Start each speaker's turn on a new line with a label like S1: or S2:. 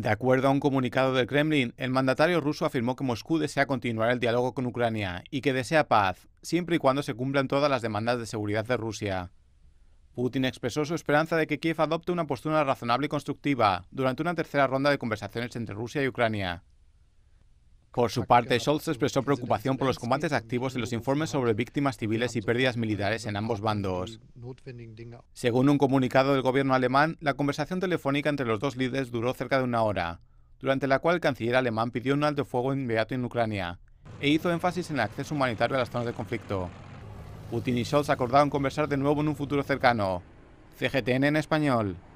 S1: De acuerdo a un comunicado del Kremlin, el mandatario ruso afirmó que Moscú desea continuar el diálogo con Ucrania y que desea paz, siempre y cuando se cumplan todas las demandas de seguridad de Rusia. Putin expresó su esperanza de que Kiev adopte una postura razonable y constructiva durante una tercera ronda de conversaciones entre Rusia y Ucrania. Por su parte, Scholz expresó preocupación por los combates activos y los informes sobre víctimas civiles y pérdidas militares en ambos bandos. Según un comunicado del gobierno alemán, la conversación telefónica entre los dos líderes duró cerca de una hora, durante la cual el canciller alemán pidió un alto fuego inmediato en Ucrania e hizo énfasis en el acceso humanitario a las zonas de conflicto. Putin y Scholz acordaron conversar de nuevo en un futuro cercano. CGTN en español.